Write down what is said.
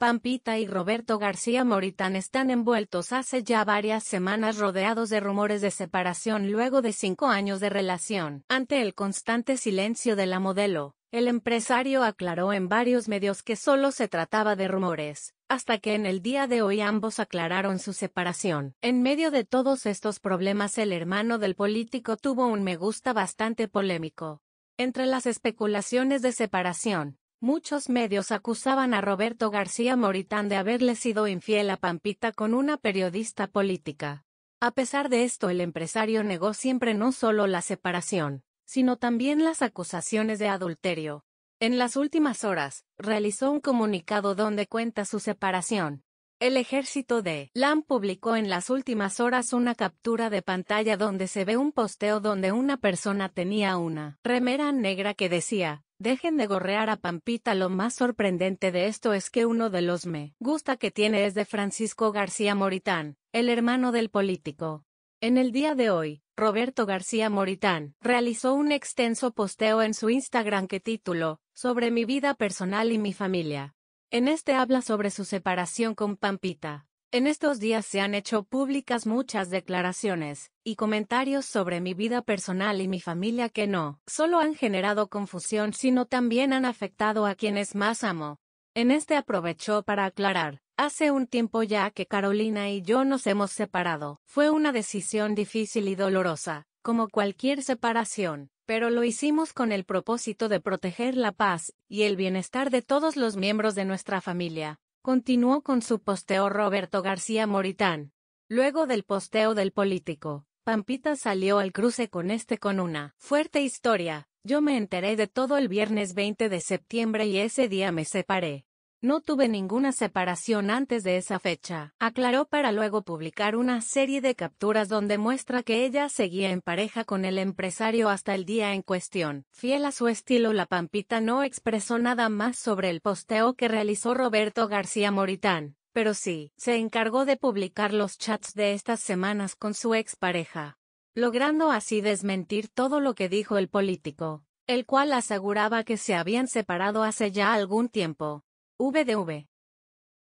Pampita y Roberto García Moritán están envueltos hace ya varias semanas rodeados de rumores de separación luego de cinco años de relación. Ante el constante silencio de la modelo, el empresario aclaró en varios medios que solo se trataba de rumores, hasta que en el día de hoy ambos aclararon su separación. En medio de todos estos problemas el hermano del político tuvo un me gusta bastante polémico. Entre las especulaciones de separación, Muchos medios acusaban a Roberto García Moritán de haberle sido infiel a Pampita con una periodista política. A pesar de esto, el empresario negó siempre no solo la separación, sino también las acusaciones de adulterio. En las últimas horas, realizó un comunicado donde cuenta su separación. El ejército de LAM publicó en las últimas horas una captura de pantalla donde se ve un posteo donde una persona tenía una remera negra que decía, Dejen de gorrear a Pampita. Lo más sorprendente de esto es que uno de los me gusta que tiene es de Francisco García Moritán, el hermano del político. En el día de hoy, Roberto García Moritán realizó un extenso posteo en su Instagram que tituló, Sobre mi vida personal y mi familia. En este habla sobre su separación con Pampita. En estos días se han hecho públicas muchas declaraciones y comentarios sobre mi vida personal y mi familia que no solo han generado confusión sino también han afectado a quienes más amo. En este aprovechó para aclarar, hace un tiempo ya que Carolina y yo nos hemos separado. Fue una decisión difícil y dolorosa, como cualquier separación, pero lo hicimos con el propósito de proteger la paz y el bienestar de todos los miembros de nuestra familia. Continuó con su posteo Roberto García Moritán. Luego del posteo del político, Pampita salió al cruce con este con una fuerte historia. Yo me enteré de todo el viernes 20 de septiembre y ese día me separé. No tuve ninguna separación antes de esa fecha, aclaró para luego publicar una serie de capturas donde muestra que ella seguía en pareja con el empresario hasta el día en cuestión. Fiel a su estilo, la Pampita no expresó nada más sobre el posteo que realizó Roberto García Moritán pero sí, se encargó de publicar los chats de estas semanas con su expareja, logrando así desmentir todo lo que dijo el político, el cual aseguraba que se habían separado hace ya algún tiempo. VDV.